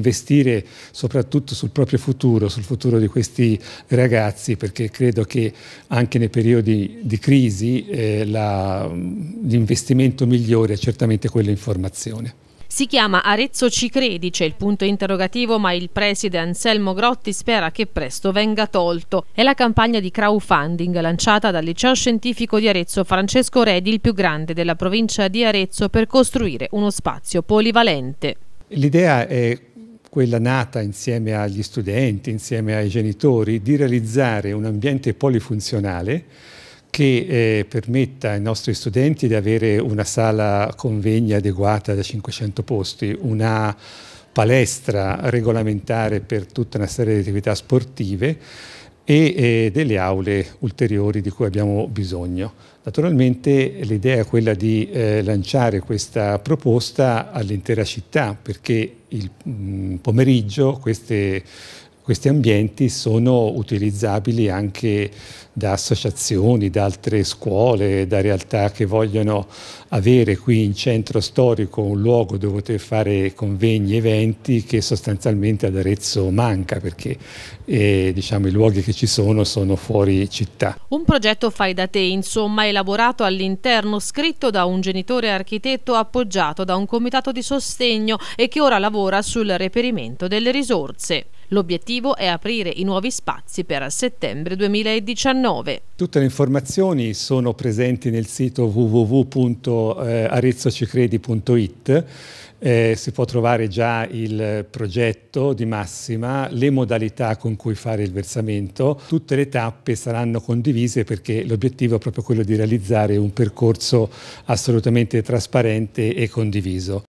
investire soprattutto sul proprio futuro, sul futuro di questi ragazzi, perché credo che anche nei periodi di crisi eh, mm, l'investimento migliore è certamente quello in formazione. Si chiama Arezzo ci credi, c'è il punto interrogativo, ma il preside Anselmo Grotti spera che presto venga tolto. È la campagna di crowdfunding lanciata dal liceo scientifico di Arezzo Francesco Redi, il più grande della provincia di Arezzo, per costruire uno spazio polivalente. L'idea è quella nata insieme agli studenti, insieme ai genitori, di realizzare un ambiente polifunzionale che eh, permetta ai nostri studenti di avere una sala convegni adeguata da 500 posti, una palestra regolamentare per tutta una serie di attività sportive, e eh, delle aule ulteriori di cui abbiamo bisogno. Naturalmente l'idea è quella di eh, lanciare questa proposta all'intera città perché il mh, mm, pomeriggio queste questi ambienti sono utilizzabili anche da associazioni, da altre scuole, da realtà che vogliono avere qui in centro storico un luogo dove poter fare convegni, eventi che sostanzialmente ad Arezzo manca perché eh, diciamo, i luoghi che ci sono sono fuori città. Un progetto fai da te insomma elaborato all'interno, scritto da un genitore architetto appoggiato da un comitato di sostegno e che ora lavora sul reperimento delle risorse. L'obiettivo è aprire i nuovi spazi per settembre 2019. Tutte le informazioni sono presenti nel sito www.arezzocicredi.it. Eh, eh, si può trovare già il progetto di massima, le modalità con cui fare il versamento, tutte le tappe saranno condivise perché l'obiettivo è proprio quello di realizzare un percorso assolutamente trasparente e condiviso.